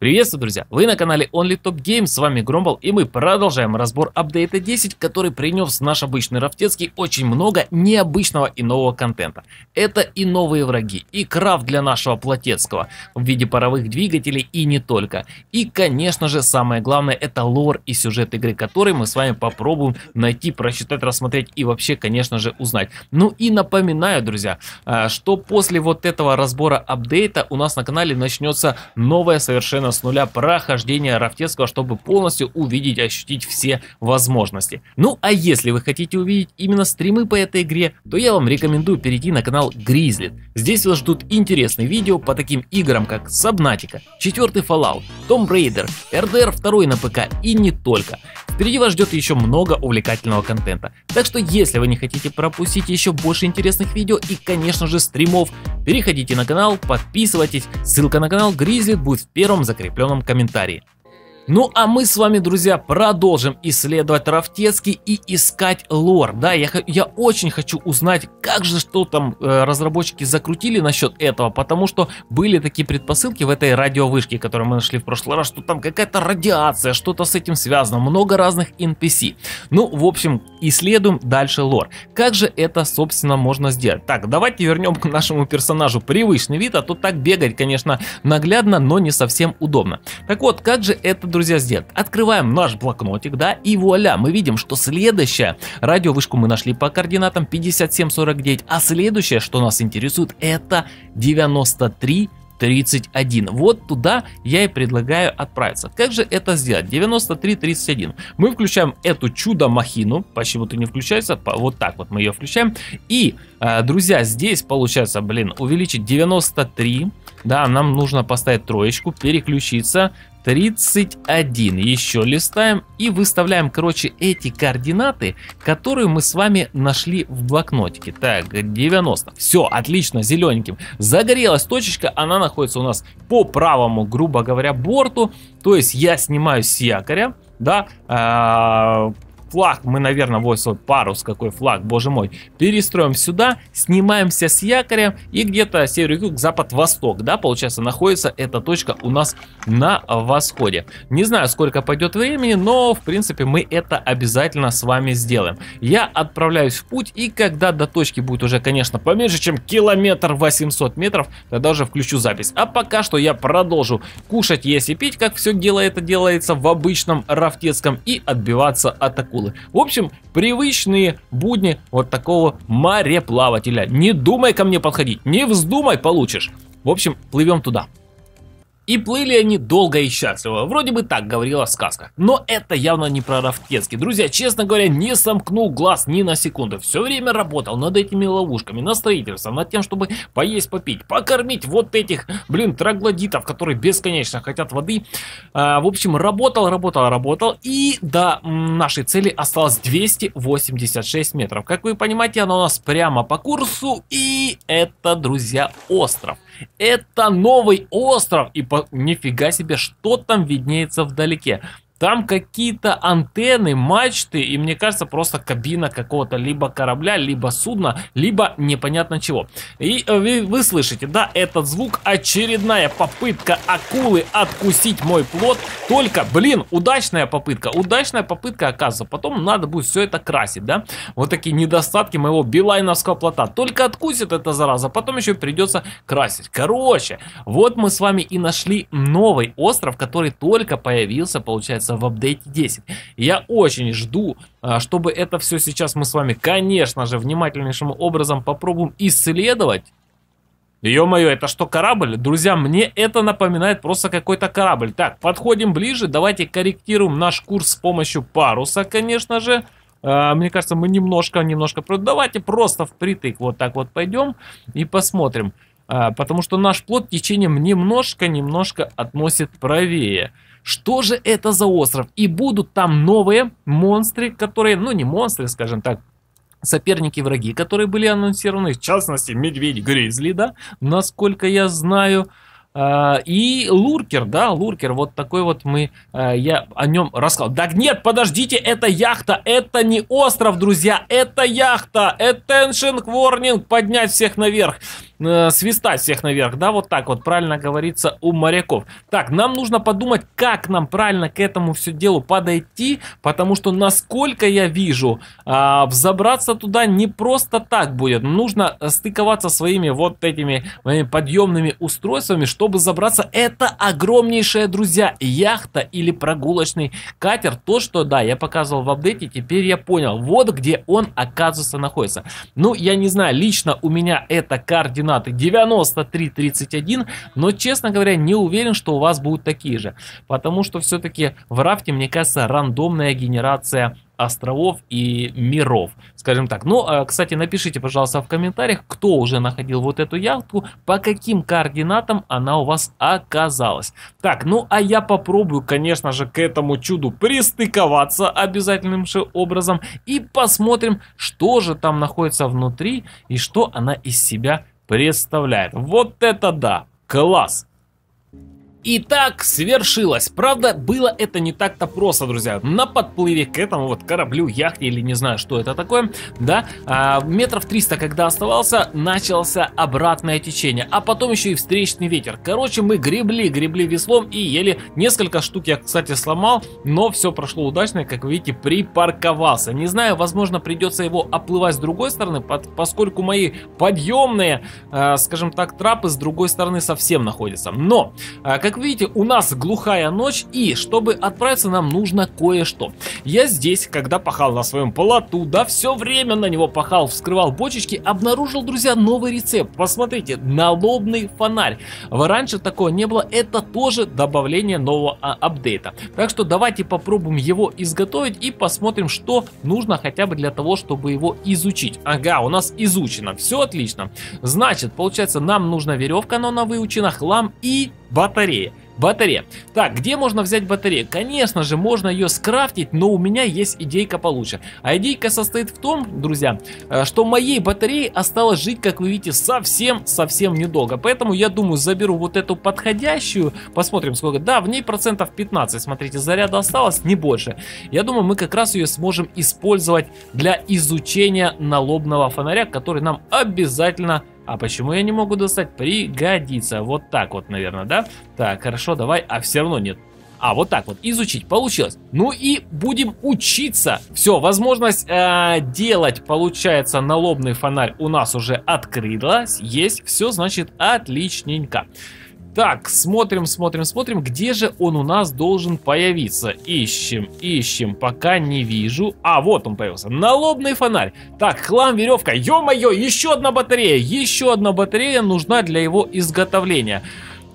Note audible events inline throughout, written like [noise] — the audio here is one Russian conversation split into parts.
Приветствую, друзья! Вы на канале Only Top Games, с вами Громбл, и мы продолжаем разбор апдейта 10, который принес наш обычный Рафтецкий очень много необычного и нового контента. Это и новые враги, и крафт для нашего Платецкого в виде паровых двигателей и не только. И, конечно же, самое главное, это лор и сюжет игры, который мы с вами попробуем найти, просчитать, рассмотреть и вообще, конечно же, узнать. Ну и напоминаю, друзья, а, что после вот этого разбора апдейта у нас на канале начнется новая совершенно примерно с нуля прохождения Рафтецкого, чтобы полностью увидеть и ощутить все возможности. Ну а если вы хотите увидеть именно стримы по этой игре, то я вам рекомендую перейти на канал Grizzly. Здесь вас ждут интересные видео по таким играм, как Subnautica, 4 Fallout, Tomb Raider, RDR 2 на ПК и не только. Впереди вас ждет еще много увлекательного контента. Так что если вы не хотите пропустить еще больше интересных видео и конечно же стримов, переходите на канал, подписывайтесь, ссылка на канал Grizzly будет в первом закрепленном закрепленном комментарии. Ну а мы с вами, друзья, продолжим исследовать Рафтецкий и искать лор. Да, я, я очень хочу узнать, как же что там э, разработчики закрутили насчет этого, потому что были такие предпосылки в этой радиовышке, которую мы нашли в прошлый раз, что там какая-то радиация, что-то с этим связано, много разных NPC. Ну, в общем, исследуем дальше лор. Как же это, собственно, можно сделать? Так, давайте вернем к нашему персонажу привычный вид, а то так бегать, конечно, наглядно, но не совсем удобно. Так вот, как же это друзья, сделать? Открываем наш блокнотик, да, и вуаля, мы видим, что следующая радиовышку мы нашли по координатам 5749, а следующее, что нас интересует, это 93 31. Вот туда я и предлагаю отправиться. Как же это сделать? 9331. Мы включаем эту чудо-махину. Почему-то не включается. Вот так вот мы ее включаем. И, а, друзья, здесь получается, блин, увеличить 93 да, нам нужно поставить троечку, переключиться. 31. Еще листаем и выставляем, короче, эти координаты, которые мы с вами нашли в блокнотике. Так, 90. Все, отлично, зелененьким. Загорелась точечка, она находится у нас по правому, грубо говоря, борту. То есть я снимаю с якоря, да, а, флаг, мы, наверное, вот свой парус, какой флаг, боже мой, перестроим сюда, снимаемся с якоря и где-то север-юг, запад-восток, да, получается, находится эта точка у нас на восходе. Не знаю, сколько пойдет времени, но, в принципе, мы это обязательно с вами сделаем. Я отправляюсь в путь, и когда до точки будет уже, конечно, поменьше, чем километр 800 метров, тогда уже включу запись. А пока что я продолжу кушать, есть и пить, как все дело это делается в обычном рафтецком, и отбиваться от акул акулы. В общем, привычные будни вот такого мореплавателя. Не думай ко мне подходить, не вздумай, получишь. В общем, плывем туда. И плыли они долго и счастливо. Вроде бы так говорила сказка. Но это явно не про Рафтецкий. Друзья, честно говоря, не сомкнул глаз ни на секунду. Все время работал над этими ловушками, на строительство, над тем, чтобы поесть, попить, покормить вот этих, блин, троглодитов, которые бесконечно хотят воды. А, в общем, работал, работал, работал. И до нашей цели осталось 286 метров. Как вы понимаете, оно у нас прямо по курсу. И это, друзья, остров. Это новый остров. И по... нифига себе, что там виднеется вдалеке. Там какие-то антенны, мачты и, мне кажется, просто кабина какого-то либо корабля, либо судна, либо непонятно чего. И э, вы, вы слышите, да, этот звук очередная попытка акулы откусить мой плод. Только, блин, удачная попытка. Удачная попытка, оказывается. Потом надо будет все это красить, да? Вот такие недостатки моего билайновского плота. Только откусит эта зараза, потом еще придется красить. Короче, вот мы с вами и нашли новый остров, который только появился, получается, появится в апдейте 10. я очень жду, а, чтобы это все сейчас мы с вами, конечно же, внимательнейшим образом попробуем исследовать. Ё-моё, это что, корабль? Друзья, мне это напоминает просто какой-то корабль. Так, подходим ближе, давайте корректируем наш курс с помощью паруса, конечно же. А, мне кажется, мы немножко-немножко... Давайте просто впритык вот так вот пойдем и посмотрим. А, потому что наш плод течением немножко-немножко относит правее что же это за остров. И будут там новые монстры, которые, ну не монстры, скажем так, соперники-враги, которые были анонсированы, в частности, медведь-гризли, да, насколько я знаю, а, и Луркер, да, Луркер, вот такой вот мы, а, я о нем рассказал. Так, нет, подождите, это яхта, это не остров, друзья, это яхта, attention, warning, поднять всех наверх, э, свистать всех наверх, да, вот так вот правильно говорится у моряков. Так, нам нужно подумать, как нам правильно к этому все делу подойти, потому что, насколько я вижу, а, взобраться туда не просто так будет, нужно э, стыковаться своими вот этими подъемными устройствами, что чтобы забраться. Это огромнейшая, друзья, яхта или прогулочный катер. То, что, да, я показывал в апдейте, теперь я понял. Вот где он, оказывается, находится. Ну, я не знаю, лично у меня это координаты 93-31, но, честно говоря, не уверен, что у вас будут такие же. Потому что все-таки в рафте, мне кажется, рандомная генерация островов и миров, скажем так. Ну, а, кстати, напишите, пожалуйста, в комментариях, кто уже находил вот эту яхту, по каким координатам она у вас оказалась. Так, ну а я попробую, конечно же, к этому чуду пристыковаться обязательным же образом и посмотрим, что же там находится внутри и что она из себя представляет. Вот это да! Класс! И так свершилось. Правда, было это не так-то просто, друзья. На подплыве к этому вот кораблю, яхте или не знаю, что это такое, да, а, метров 300, когда оставался, начался обратное течение. А потом еще и встречный ветер. Короче, мы гребли, гребли веслом и ели несколько штук я, кстати, сломал, но все прошло удачно, и, как вы видите, припарковался. Не знаю, возможно, придется его оплывать с другой стороны, под, поскольку мои подъемные, э, а, скажем так, трапы с другой стороны совсем находятся. Но, э, как видите, у нас глухая ночь, и чтобы отправиться, нам нужно кое-что. Я здесь, когда пахал на своем плоту, да все время на него пахал, вскрывал бочечки, обнаружил, друзья, новый рецепт. Посмотрите, налобный фонарь. Раньше такого не было, это тоже добавление нового а, апдейта. Так что давайте попробуем его изготовить и посмотрим, что нужно хотя бы для того, чтобы его изучить. Ага, у нас изучено, все отлично. Значит, получается, нам нужна веревка, но она выучена, хлам и батарея. Батарея. Так, где можно взять батарею? Конечно же, можно ее скрафтить, но у меня есть идейка получше. А идейка состоит в том, друзья, э, что моей батареи осталось жить, как вы видите, совсем-совсем недолго. Поэтому я думаю, заберу вот эту подходящую, посмотрим сколько. Да, в ней процентов 15, смотрите, заряда осталось не больше. Я думаю, мы как раз ее сможем использовать для изучения налобного фонаря, который нам обязательно а почему я не могу достать? Пригодится. Вот так вот, наверное, да? Так, хорошо, давай. А все равно нет. А, вот так вот, изучить, получилось. Ну и будем учиться. Все, возможность э, делать, получается, налобный фонарь у нас уже открылась. Есть, все, значит, отличненько. Так, смотрим, смотрим, смотрим, где же он у нас должен появиться. Ищем, ищем, пока не вижу. А, вот он появился. Налобный фонарь. Так, хлам, веревка. Ё-моё, еще одна батарея. Еще одна батарея нужна для его изготовления.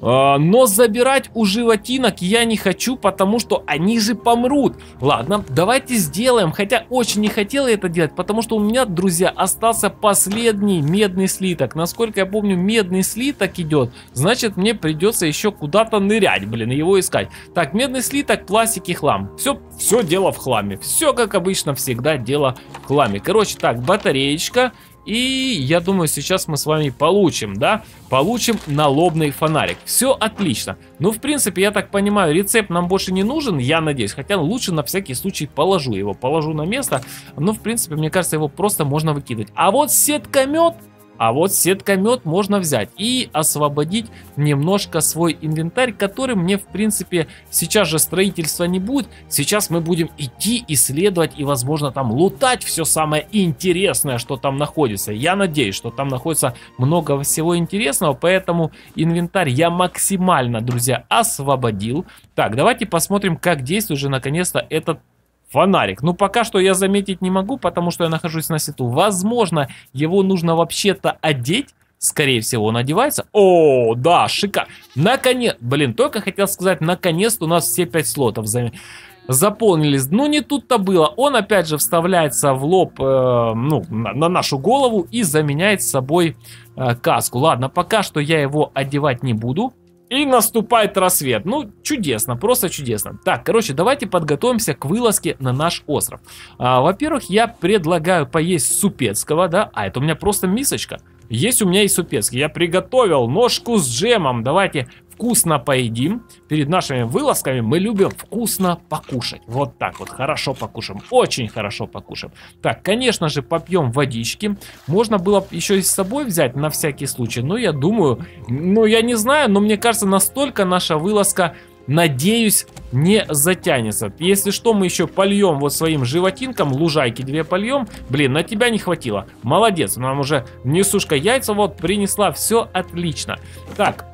А, но забирать у животинок я не хочу, потому что они же помрут. Ладно, давайте сделаем. Хотя очень не хотела это делать, потому что у меня, друзья, остался последний медный слиток. Насколько я помню, медный слиток идет. Значит, мне придется еще куда-то нырять, блин, его искать. Так, медный слиток, пластик и хлам. Все, все дело в хламе. Все, как обычно, всегда дело в хламе. Короче, так, батареечка. И я думаю, сейчас мы с вами получим, да? Получим налобный фонарик. Все отлично. Ну, в принципе, я так понимаю, рецепт нам больше не нужен, я надеюсь. Хотя лучше на всякий случай положу его. Положу на место. Но, в принципе, мне кажется, его просто можно выкидывать. А вот сеткомет а вот сеткомет можно взять и освободить немножко свой инвентарь, который мне в принципе сейчас же строительства не будет. Сейчас мы будем идти, исследовать и возможно там лутать все самое интересное, что там находится. Я надеюсь, что там находится много всего интересного, поэтому инвентарь я максимально, друзья, освободил. Так, давайте посмотрим, как действует уже наконец-то этот фонарик. Но ну, пока что я заметить не могу, потому что я нахожусь на сету. Возможно, его нужно вообще-то одеть. Скорее всего, он одевается. О, да, шикарно. Наконец, блин, только хотел сказать, наконец-то у нас все пять слотов за... заполнились. Ну, не тут-то было. Он, опять же, вставляется в лоб, э, ну, на, на нашу голову и заменяет собой э, каску. Ладно, пока что я его одевать не буду. И наступает рассвет. Ну, чудесно, просто чудесно. Так, короче, давайте подготовимся к вылазке на наш остров. А, во-первых, я предлагаю поесть супецкого, да? А, это у меня просто мисочка. Есть у меня и супецкий. Я приготовил ножку с джемом. Давайте вкусно поедим. Перед нашими вылазками мы любим вкусно покушать. Вот так вот, хорошо покушаем, очень хорошо покушаем. Так, конечно же, попьем водички. Можно было еще и с собой взять на всякий случай, но я думаю, ну я не знаю, но мне кажется, настолько наша вылазка надеюсь, не затянется. Если что, мы еще польем вот своим животинкам, лужайки две польем. Блин, на тебя не хватило. Молодец, нам уже несушка яйца вот принесла, все отлично. Так,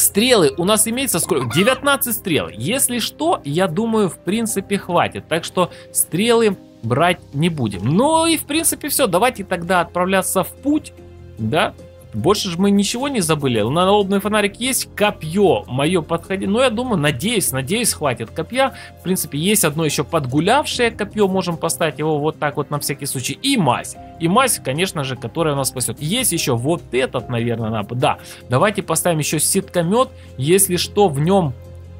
Стрелы у нас имеется сколько? 19 стрел. Если что, я думаю, в принципе, хватит. Так что стрелы брать не будем. Ну и, в принципе, все. Давайте тогда отправляться в путь, да? Больше же мы ничего не забыли. Лунолобный фонарик есть, копье мое подходи. Но ну, я думаю, надеюсь, надеюсь, хватит копья. В принципе, есть одно еще подгулявшее копье, можем поставить его вот так вот на всякий случай. И мазь. И мазь, конечно же, которая нас спасет. Есть еще вот этот, наверное, напад. Да, давайте поставим еще ситкомет. Если что, в нем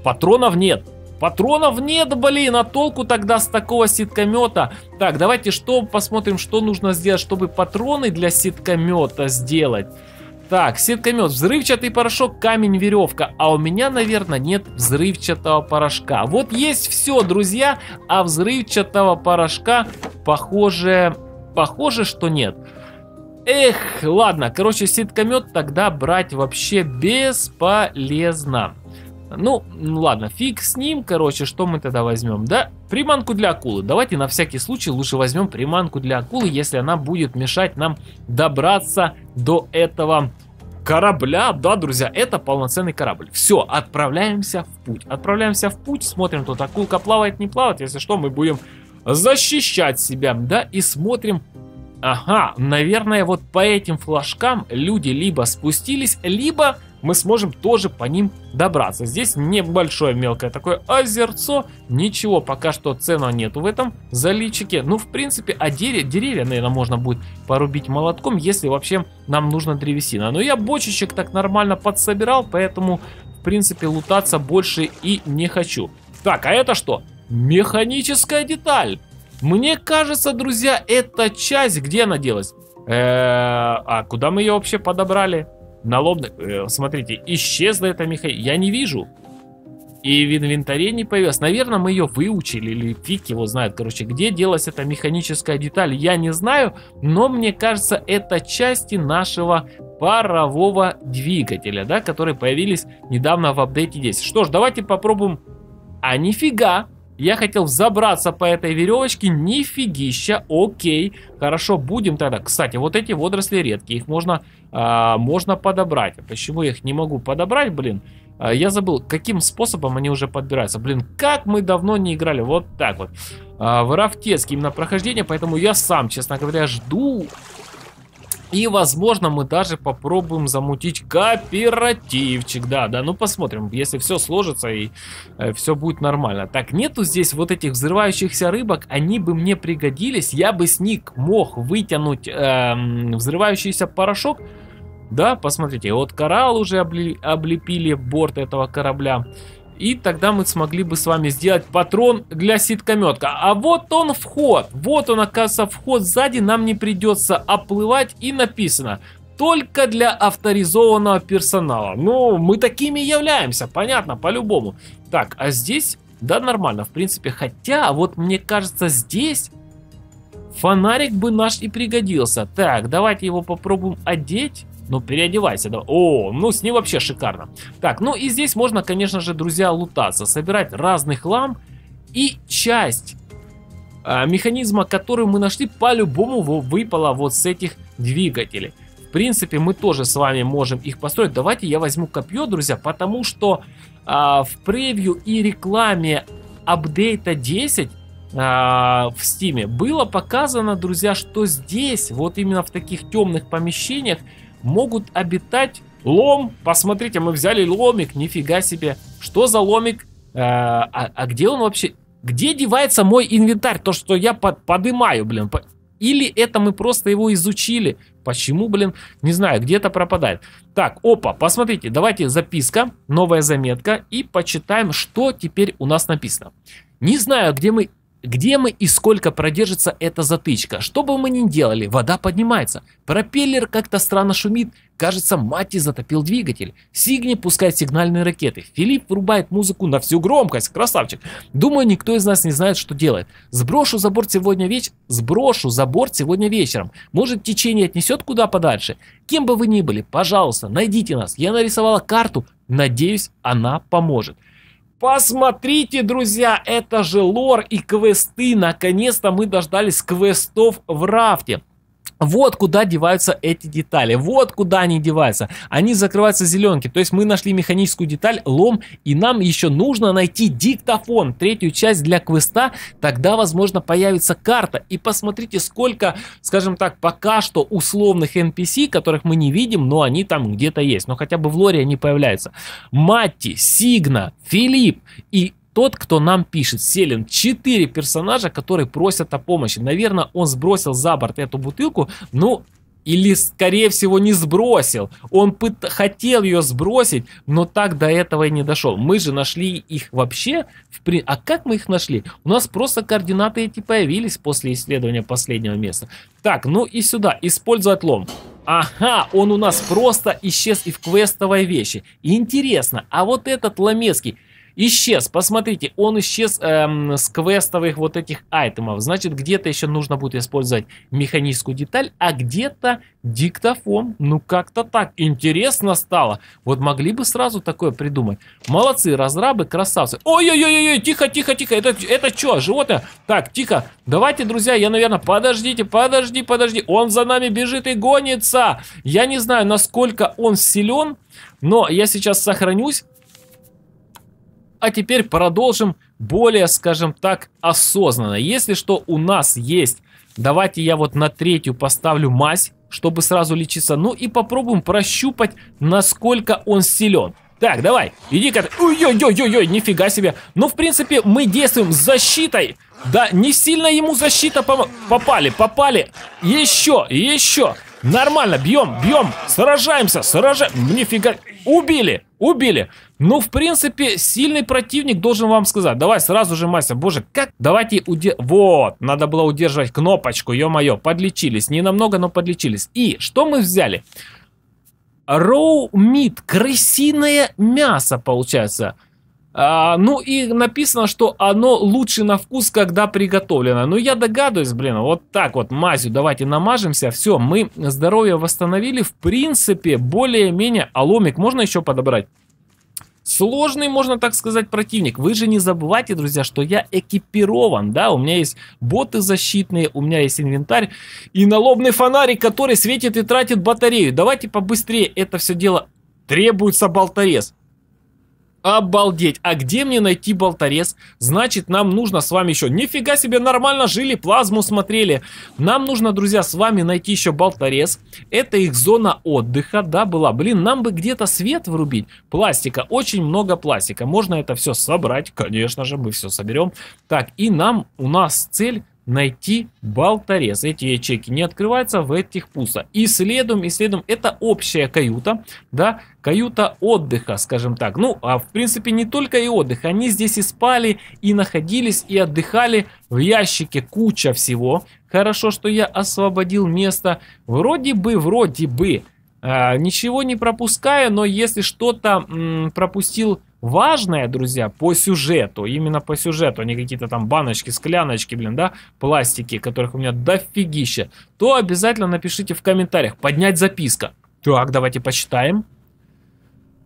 патронов нет. Патронов нет, блин, а толку тогда с такого ситкомета? Так, давайте что посмотрим, что нужно сделать, чтобы патроны для ситкомета сделать. Так, ситкомет, взрывчатый порошок, камень, веревка. А у меня, наверное, нет взрывчатого порошка. Вот есть все, друзья, а взрывчатого порошка, похоже, похоже, что нет. Эх, ладно, короче, ситкомет тогда брать вообще бесполезно. Ну, ладно, фиг с ним, короче, что мы тогда возьмем, да? Приманку для акулы. Давайте на всякий случай лучше возьмем приманку для акулы, если она будет мешать нам добраться до этого корабля, да, друзья, это полноценный корабль. Все, отправляемся в путь. Отправляемся в путь, смотрим, тут акулка плавает, не плавает. Если что, мы будем защищать себя, да, и смотрим. Ага, наверное, вот по этим флажкам люди либо спустились, либо мы сможем тоже по ним добраться. Здесь небольшое мелкое такое озерцо, ничего, пока что цена нету в этом заличике. Ну, в принципе, а деревья, деревья, наверное, можно будет порубить молотком, если вообще нам нужна древесина. Но я бочечек так нормально подсобирал, поэтому, в принципе, лутаться больше и не хочу. Так, а это что? Механическая деталь. Мне кажется, друзья, это часть, где она делась? Э а куда мы ее вообще подобрали? налобных, э, смотрите, исчезла эта механика, я не вижу. И в инвентаре не появилась. Наверное, мы ее выучили, или фиг его знает. Короче, где делась эта механическая деталь, я не знаю, но мне кажется, это части нашего парового двигателя, да, которые появились недавно в апдейте 10. Что ж, давайте попробуем... А нифига! Я хотел взобраться по этой веревочке, нифигища, окей. Хорошо, будем тогда. Кстати, вот эти водоросли редкие, их можно, а, можно подобрать. А почему я их не могу подобрать, блин? А, я забыл, каким способом они уже подбираются. Блин, как мы давно не играли, вот так вот. А, в рафтецкий именно прохождение, поэтому я сам, честно говоря, жду и, возможно, мы даже попробуем замутить кооперативчик. Да, да, ну посмотрим, если все сложится и э, все будет нормально. Так, нету здесь вот этих взрывающихся рыбок, они бы мне пригодились. Я бы с них мог вытянуть э, взрывающийся порошок. Да, посмотрите, вот коралл уже облепили борт этого корабля. И тогда мы смогли бы с вами сделать патрон для ситкометка. А вот он вход. Вот он, оказывается, вход сзади. Нам не придется оплывать. И написано только для авторизованного персонала. Ну, мы такими являемся, понятно, по-любому. Так, а здесь, да, нормально, в принципе. Хотя, вот мне кажется, здесь фонарик бы наш и пригодился. Так, давайте его попробуем одеть. Ну, переодевайся. Да. О, ну с ним вообще шикарно. Так, ну и здесь можно, конечно же, друзья, лутаться, собирать разных лам И часть э, механизма, который мы нашли, по-любому выпала вот с этих двигателей. В принципе, мы тоже с вами можем их построить. Давайте я возьму копье, друзья, потому что э, в превью и рекламе апдейта 10 а, в стиме было показано, друзья, что здесь, вот именно в таких темных помещениях, могут обитать лом. Посмотрите, мы взяли ломик, нифига себе. Что за ломик? А, а, а где он вообще? Где девается мой инвентарь? То, что я под, подымаю, блин. По... Или это мы просто его изучили? Почему, блин, не знаю, где-то пропадает. Так, опа, посмотрите, давайте записка, новая заметка и почитаем, что теперь у нас написано. Не знаю, где мы где мы и сколько продержится эта затычка? Что бы мы ни делали, вода поднимается. Пропеллер как-то странно шумит. Кажется, Мати затопил двигатель. Сигни пускает сигнальные ракеты. Филипп врубает музыку на всю громкость. Красавчик. Думаю, никто из нас не знает, что делает. Сброшу за борт сегодня вечером. Сброшу за борт сегодня вечером. Может, течение отнесет куда подальше. Кем бы вы ни были, пожалуйста, найдите нас. Я нарисовала карту. Надеюсь, она поможет. Посмотрите, друзья, это же лор и квесты. Наконец-то мы дождались квестов в рафте. Вот куда деваются эти детали, вот куда они деваются. Они закрываются зеленки, то есть мы нашли механическую деталь, лом, и нам еще нужно найти диктофон, третью часть для квеста, тогда, возможно, появится карта. И посмотрите, сколько, скажем так, пока что условных NPC, которых мы не видим, но они там где-то есть, но хотя бы в лоре они появляются. Матти, Сигна, Филипп и тот, кто нам пишет, Селин, четыре персонажа, которые просят о помощи. Наверное, он сбросил за борт эту бутылку, ну, или, скорее всего, не сбросил. Он пыт... хотел ее сбросить, но так до этого и не дошел. Мы же нашли их вообще. В при... А как мы их нашли? У нас просто координаты эти появились после исследования последнего места. Так, ну и сюда. Использовать лом. Ага, он у нас просто исчез и в квестовой вещи. Интересно, а вот этот ломецкий Исчез, посмотрите, он исчез эм, с квестовых вот этих айтемов. Значит, где-то еще нужно будет использовать механическую деталь, а где-то диктофон. Ну, как-то так. Интересно стало. Вот могли бы сразу такое придумать. Молодцы, разрабы, красавцы. Ой-ой-ой, тихо, тихо, тихо. Это, это что, животное? Так, тихо. Давайте, друзья, я, наверное, подождите, подожди, подожди. Он за нами бежит и гонится. Я не знаю, насколько он силен, но я сейчас сохранюсь а теперь продолжим более, скажем так, осознанно. Если что у нас есть, давайте я вот на третью поставлю мазь, чтобы сразу лечиться. Ну и попробуем прощупать, насколько он силен. Так, давай, иди-ка. Ой-ой-ой-ой, нифига себе. Ну, в принципе, мы действуем защитой. Да, не сильно ему защита пом... Попали, попали. Еще, еще. Нормально, бьем, бьем, сражаемся, сражаемся. Нифига, убили, убили. Ну, в принципе, сильный противник должен вам сказать. Давай сразу же, Мася, боже, как? Давайте уде... Вот, надо было удерживать кнопочку, ё-моё, подлечились. Не намного, но подлечились. И что мы взяли? Роу мид, крысиное мясо получается. А, ну и написано, что оно лучше на вкус, когда приготовлено. Ну я догадываюсь, блин, вот так вот мазью давайте намажемся. Все, мы здоровье восстановили. В принципе, более-менее. Аломик можно еще подобрать? Сложный, можно так сказать, противник. Вы же не забывайте, друзья, что я экипирован, да, у меня есть боты защитные, у меня есть инвентарь и налобный фонарик, который светит и тратит батарею. Давайте побыстрее это все дело требуется болторез. Обалдеть! А где мне найти болторез? Значит, нам нужно с вами еще... Нифига себе, нормально жили, плазму смотрели. Нам нужно, друзья, с вами найти еще болторез. Это их зона отдыха, да, была. Блин, нам бы где-то свет врубить. Пластика, очень много пластика. Можно это все собрать, конечно же, мы все соберем. Так, и нам, у нас цель найти болторез. Эти ячейки не открываются, в этих пусто. И следом, и следом Это общая каюта, да, каюта отдыха, скажем так. Ну, а в принципе не только и отдых. Они здесь и спали, и находились, и отдыхали. В ящике куча всего. Хорошо, что я освободил место. Вроде бы, вроде бы. А, ничего не пропуская, но если что-то пропустил важное, друзья, по сюжету, именно по сюжету, а не какие-то там баночки, скляночки, блин, да, пластики, которых у меня дофигища, то обязательно напишите в комментариях, поднять записка. Так, давайте почитаем.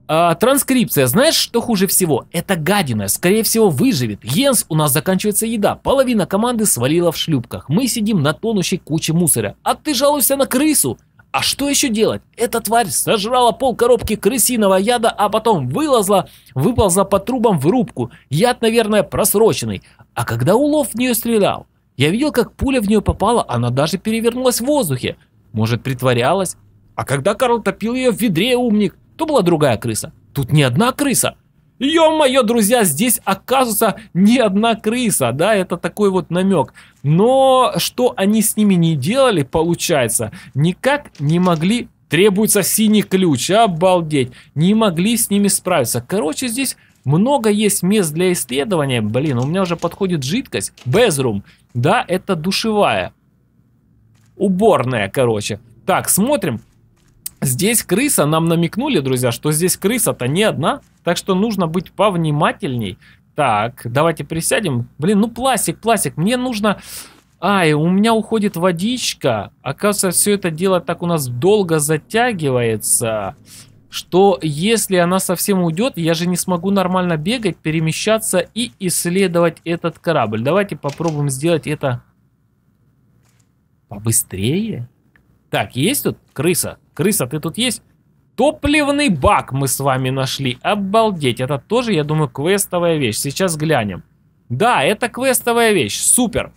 А, транскрипция. Знаешь, что хуже всего? Это гадина. Скорее всего, выживет. Йенс, у нас заканчивается еда. Половина команды свалила в шлюпках. Мы сидим на тонущей куче мусора. А ты жалуешься на крысу? А что еще делать? Эта тварь сожрала пол коробки крысиного яда, а потом вылазла, выползла по трубам в рубку. Яд, наверное, просроченный. А когда улов в нее стрелял? Я видел, как пуля в нее попала, она даже перевернулась в воздухе. Может, притворялась? А когда Карл топил ее в ведре, умник, то была другая крыса. Тут не одна крыса. Ё-моё, друзья, здесь оказывается не одна крыса, да, это такой вот намек. Но что они с ними не делали, получается, никак не могли Требуется синий ключ, обалдеть. Не могли с ними справиться. Короче, здесь много есть мест для исследования. Блин, у меня уже подходит жидкость. Безрум. Да, это душевая. Уборная, короче. Так, смотрим. Здесь крыса, нам намекнули, друзья, что здесь крыса-то не одна, так что нужно быть повнимательней. Так, давайте присядем. Блин, ну пластик, пластик, мне нужно... Ай, у меня уходит водичка. Оказывается, все это дело так у нас долго затягивается, что если она совсем уйдет, я же не смогу нормально бегать, перемещаться и исследовать этот корабль. Давайте попробуем сделать это побыстрее. Так, есть тут крыса? Крыса, ты тут есть? Топливный бак мы с вами нашли. Обалдеть, это тоже, я думаю, квестовая вещь. Сейчас глянем. Да, это квестовая вещь, супер.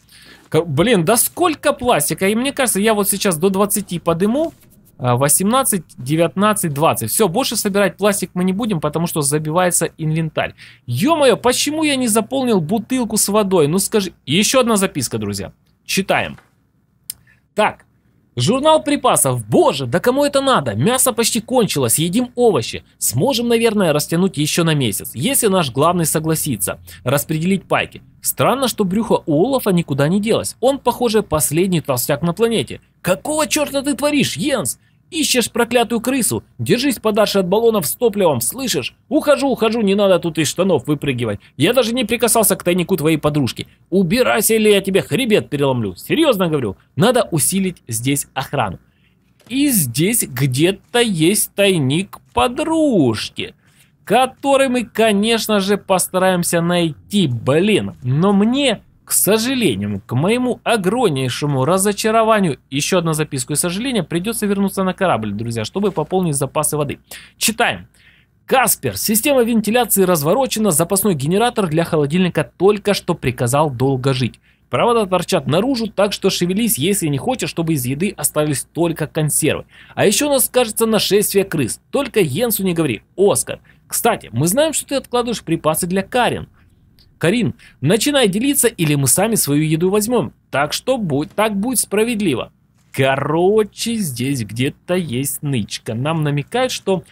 Блин, да сколько пластика. И мне кажется, я вот сейчас до 20 подыму. 18, 19, 20. Все, больше собирать пластик мы не будем, потому что забивается инвентарь. Ё-моё, почему я не заполнил бутылку с водой? Ну скажи... Еще одна записка, друзья. Читаем. Так, Журнал припасов. Боже, да кому это надо? Мясо почти кончилось, едим овощи. Сможем, наверное, растянуть еще на месяц, если наш главный согласится. Распределить пайки. Странно, что брюхо у Олафа никуда не делось. Он, похоже, последний толстяк на планете. Какого черта ты творишь, Йенс? Ищешь проклятую крысу? Держись подальше от баллонов с топливом, слышишь? Ухожу, ухожу, не надо тут из штанов выпрыгивать. Я даже не прикасался к тайнику твоей подружки. Убирайся, или я тебе хребет переломлю. Серьезно говорю, надо усилить здесь охрану. И здесь где-то есть тайник подружки, который мы, конечно же, постараемся найти, блин. Но мне к сожалению, к моему огромнейшему разочарованию, еще одна записка и сожаление, придется вернуться на корабль, друзья, чтобы пополнить запасы воды. Читаем. Каспер, система вентиляции разворочена, запасной генератор для холодильника только что приказал долго жить. Провода торчат наружу, так что шевелись, если не хочешь, чтобы из еды остались только консервы. А еще у нас, кажется, нашествие крыс. Только Йенсу не говори. Оскар, кстати, мы знаем, что ты откладываешь припасы для Карен. Карин, начинай делиться, или мы сами свою еду возьмем. Так что будь, так будет справедливо. Короче, здесь где-то есть нычка. Нам намекает, что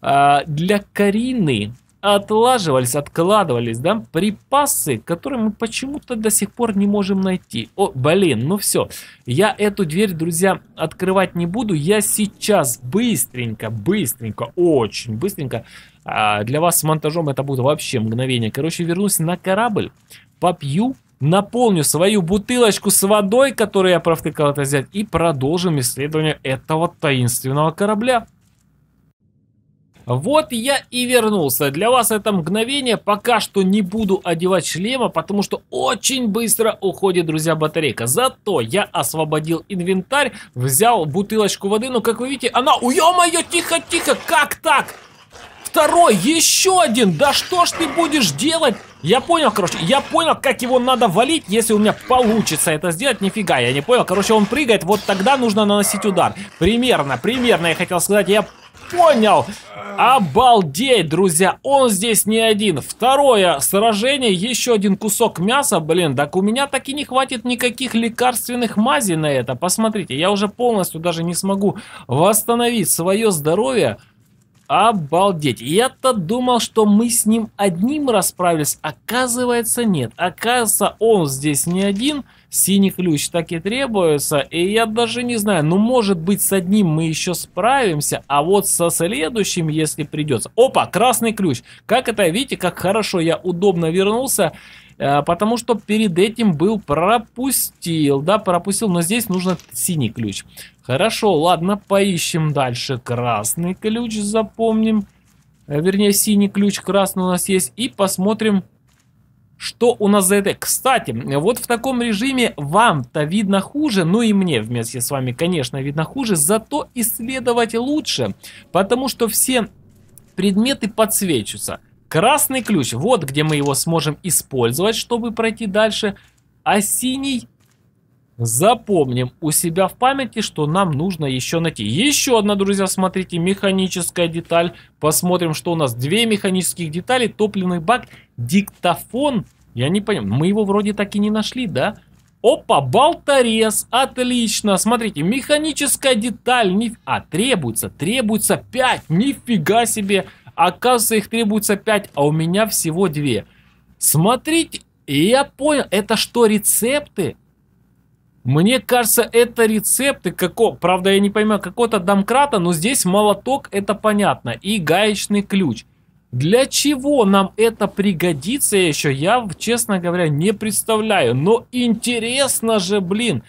э, для Карины отлаживались, откладывались, да, припасы, которые мы почему-то до сих пор не можем найти. О, блин, ну все, я эту дверь, друзья, открывать не буду, я сейчас быстренько, быстренько, очень быстренько, а для вас с монтажом это будет вообще мгновение, короче, вернусь на корабль, попью, наполню свою бутылочку с водой, которую я провтыкал это взять, и продолжим исследование этого таинственного корабля. Вот я и вернулся. Для вас это мгновение. Пока что не буду одевать шлема, потому что очень быстро уходит, друзья, батарейка. Зато я освободил инвентарь, взял бутылочку воды. Но, как вы видите, она... Ой, ё тихо-тихо, как так? Второй, еще один. Да что ж ты будешь делать? Я понял, короче, я понял, как его надо валить, если у меня получится это сделать. Нифига, я не понял. Короче, он прыгает, вот тогда нужно наносить удар. Примерно, примерно, я хотел сказать, я понял! Обалдеть, друзья, он здесь не один. Второе сражение, еще один кусок мяса, блин, так у меня таки не хватит никаких лекарственных мазей на это. Посмотрите, я уже полностью даже не смогу восстановить свое здоровье. Обалдеть. Я-то думал, что мы с ним одним расправились. Оказывается, нет. Оказывается, он здесь не один синий ключ так и требуется. И я даже не знаю, ну может быть с одним мы еще справимся, а вот со следующим, если придется. Опа, красный ключ. Как это, видите, как хорошо я удобно вернулся. Э, потому что перед этим был пропустил, да, пропустил, но здесь нужно синий ключ. Хорошо, ладно, поищем дальше. Красный ключ запомним, э, вернее синий ключ, красный у нас есть. И посмотрим, что у нас за это? Кстати, вот в таком режиме вам-то видно хуже, ну и мне вместе с вами, конечно, видно хуже, зато исследовать лучше, потому что все предметы подсвечиваются. Красный ключ, вот где мы его сможем использовать, чтобы пройти дальше, а синий запомним у себя в памяти, что нам нужно еще найти. Еще одна, друзья, смотрите, механическая деталь. Посмотрим, что у нас. Две механических детали, топливный бак, диктофон. Я не понимаю, мы его вроде так и не нашли, да? Опа, болторез, отлично. Смотрите, механическая деталь. Ниф... А, требуется, требуется 5, нифига себе. Оказывается, их требуется 5, а у меня всего 2. Смотрите, я понял, это что, рецепты? Мне кажется, это рецепты, какого, правда, я не понимаю, какого-то домкрата, но здесь молоток, это понятно, и гаечный ключ. Для чего нам это пригодится еще, я, честно говоря, не представляю. Но интересно же, блин,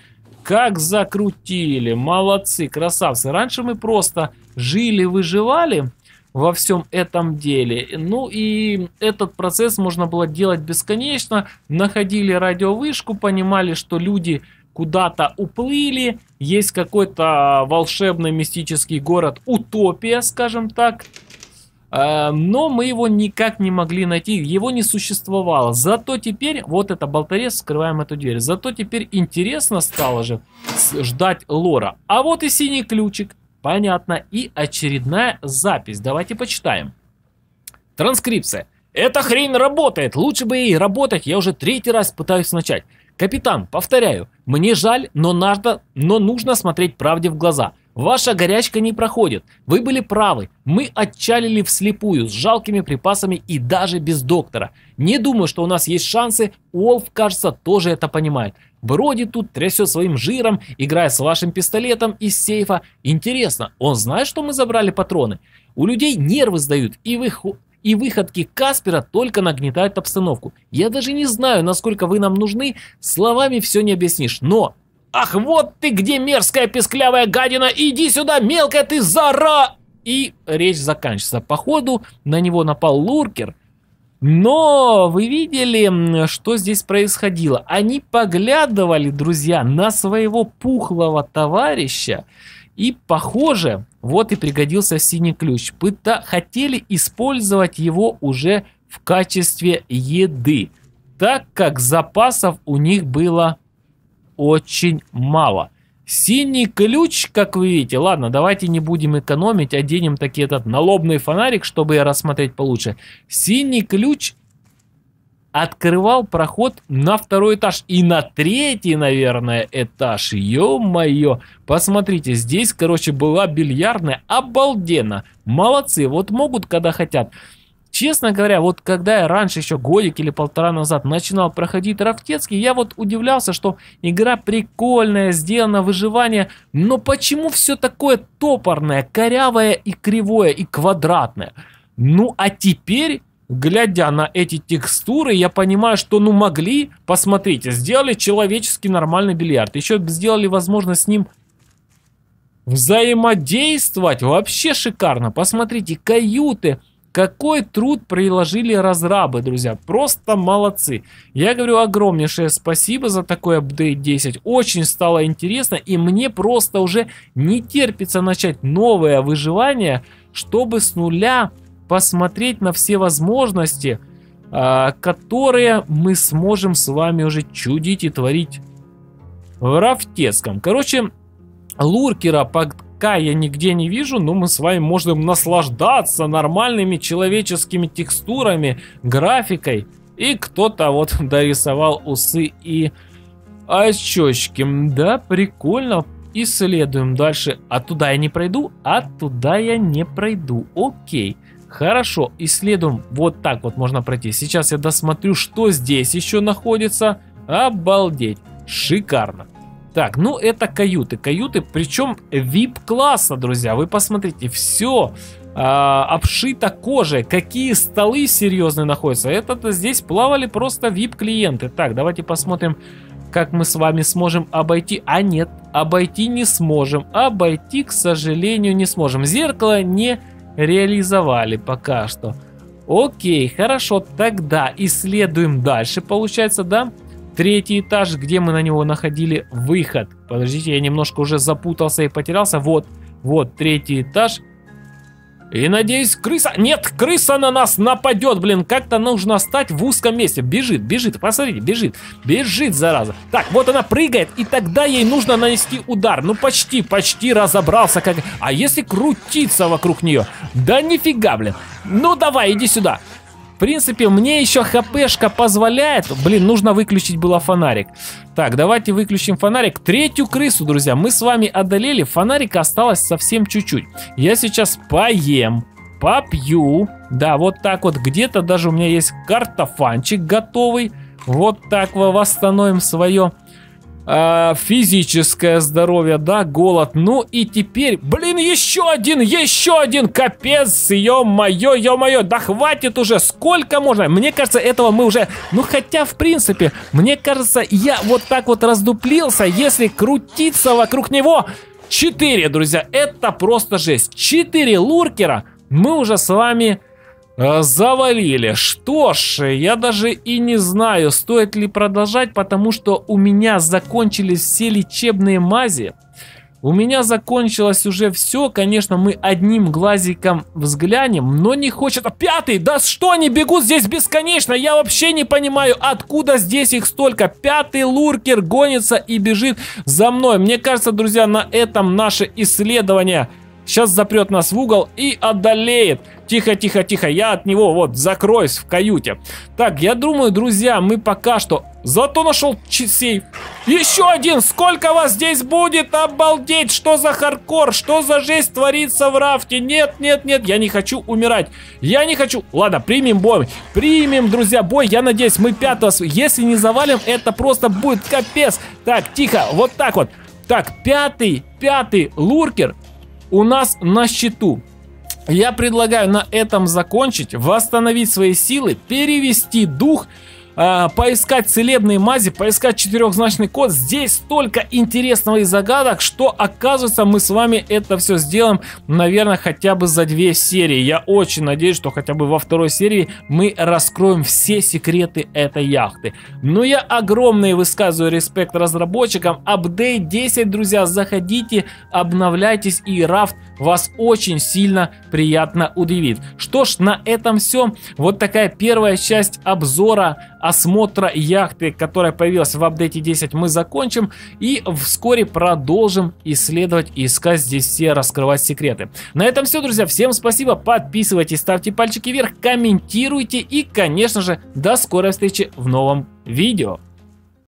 как закрутили, молодцы, красавцы. Раньше мы просто жили-выживали во всем этом деле. Ну и этот процесс можно было делать бесконечно. Находили радиовышку, понимали, что люди куда-то уплыли. Есть какой-то а, волшебный мистический город Утопия, скажем так. Э, но мы его никак не могли найти, его не существовало. Зато теперь, вот это болторез, скрываем эту дверь. Зато теперь интересно стало же ждать лора. А вот и синий ключик, понятно. И очередная запись, давайте почитаем. Транскрипция. Эта хрень работает, лучше бы ей работать, я уже третий раз пытаюсь начать. Капитан, повторяю, мне жаль, но, надо, но нужно смотреть правде в глаза. Ваша горячка не проходит. Вы были правы. Мы отчалили вслепую, с жалкими припасами и даже без доктора. Не думаю, что у нас есть шансы. Уолф, кажется, тоже это понимает. Бродит тут, трясет своим жиром, играя с вашим пистолетом из сейфа. Интересно, он знает, что мы забрали патроны? У людей нервы сдают, и, выход... И выходки Каспера только нагнетают обстановку. Я даже не знаю, насколько вы нам нужны, словами все не объяснишь, но... «Ах, вот ты где, мерзкая песклявая гадина! Иди сюда, мелкая ты зара!» И речь заканчивается. Походу, на него напал Луркер, но вы видели, что здесь происходило? Они поглядывали, друзья, на своего пухлого товарища, и похоже, вот и пригодился синий ключ. Пыта хотели использовать его уже в качестве еды, так как запасов у них было очень мало. Синий ключ, как вы видите, ладно, давайте не будем экономить, оденем таки этот налобный фонарик, чтобы рассмотреть получше. Синий ключ открывал проход на второй этаж и на третий, наверное, этаж. Ё-моё. Посмотрите, здесь, короче, была бильярдная. Обалденно. Молодцы. Вот могут, когда хотят. Честно говоря, вот когда я раньше, еще годик или полтора назад, начинал проходить Рафтецкий, я вот удивлялся, что игра прикольная, сделана выживание, но почему все такое топорное, корявое и кривое и квадратное? Ну а теперь глядя на эти текстуры, я понимаю, что ну могли, посмотрите, сделали человеческий нормальный бильярд. Еще сделали возможно, с ним взаимодействовать. Вообще шикарно. Посмотрите, каюты. Какой труд приложили разрабы, друзья. Просто молодцы. Я говорю огромнейшее спасибо за такой апдейт 10. Очень стало интересно. И мне просто уже не терпится начать новое выживание, чтобы с нуля посмотреть на все возможности, а, которые мы сможем с вами уже чудить и творить в Рафтецком. Короче, луркера пока я нигде не вижу, но мы с вами можем наслаждаться нормальными человеческими текстурами, графикой. И кто-то вот [laughs] дорисовал усы и очечки. Да, прикольно. Исследуем дальше. Оттуда а я не пройду, оттуда а я не пройду. Окей. Хорошо, исследуем. Вот так вот можно пройти. Сейчас я досмотрю, что здесь еще находится. Обалдеть. Шикарно. Так, ну это каюты. Каюты, причем VIP-класса, друзья. Вы посмотрите, все а, обшито кожей. Какие столы серьезные находятся. Это то здесь плавали просто VIP-клиенты. Так, давайте посмотрим, как мы с вами сможем обойти. А нет, обойти не сможем. Обойти, к сожалению, не сможем. Зеркало не реализовали пока что. Окей, хорошо, тогда исследуем дальше, получается, да? Третий этаж, где мы на него находили выход. Подождите, я немножко уже запутался и потерялся. Вот, вот третий этаж – и надеюсь, крыса... Нет, крыса на нас нападет, блин. Как-то нужно стать в узком месте. Бежит, бежит. Посмотрите, бежит. Бежит, зараза. Так, вот она прыгает, и тогда ей нужно нанести удар. Ну, почти, почти разобрался. как. А если крутиться вокруг нее? Да нифига, блин. Ну, давай, иди сюда принципе, мне еще хпшка позволяет. Блин, нужно выключить было фонарик. Так, давайте выключим фонарик. Третью крысу, друзья, мы с вами одолели. Фонарика осталось совсем чуть-чуть. Я сейчас поем, попью. Да, вот так вот. Где-то даже у меня есть картофанчик готовый. Вот так мы восстановим свое а, физическое здоровье, да, голод. Ну и теперь, блин, еще один, еще один, капец, ё-моё, ё-моё, да хватит уже, сколько можно? Мне кажется, этого мы уже, ну хотя, в принципе, мне кажется, я вот так вот раздуплился, если крутиться вокруг него... четыре, друзья, это просто жесть. четыре луркера мы уже с вами Э, завалили. Что ж, я даже и не знаю, стоит ли продолжать, потому что у меня закончились все лечебные мази. У меня закончилось уже все. Конечно, мы одним глазиком взглянем, но не хочет... пятый! Да что они бегут здесь бесконечно? Я вообще не понимаю, откуда здесь их столько. Пятый луркер гонится и бежит за мной. Мне кажется, друзья, на этом наше исследование Сейчас запрет нас в угол и одолеет. Тихо, тихо, тихо, я от него вот закроюсь в каюте. Так, я думаю, друзья, мы пока что... Зато нашел часей. Еще один! Сколько вас здесь будет? Обалдеть! Что за хардкор? Что за жесть творится в рафте? Нет, нет, нет, я не хочу умирать. Я не хочу... Ладно, примем бой. Примем, друзья, бой. Я надеюсь, мы пятого... Если не завалим, это просто будет капец. Так, тихо, вот так вот. Так, пятый, пятый луркер у нас на счету. Я предлагаю на этом закончить, восстановить свои силы, перевести дух Э, поискать целебные мази, поискать четырехзначный код. Здесь столько интересного и загадок, что оказывается мы с вами это все сделаем, наверное, хотя бы за две серии. Я очень надеюсь, что хотя бы во второй серии мы раскроем все секреты этой яхты. Но ну, я огромный высказываю респект разработчикам. Апдейт 10, друзья, заходите, обновляйтесь и рафт вас очень сильно приятно удивит. Что ж, на этом все. Вот такая первая часть обзора осмотра яхты, которая появилась в апдейте 10, мы закончим и вскоре продолжим исследовать и искать здесь все, раскрывать секреты. На этом все, друзья. Всем спасибо. Подписывайтесь, ставьте пальчики вверх, комментируйте и, конечно же, до скорой встречи в новом видео.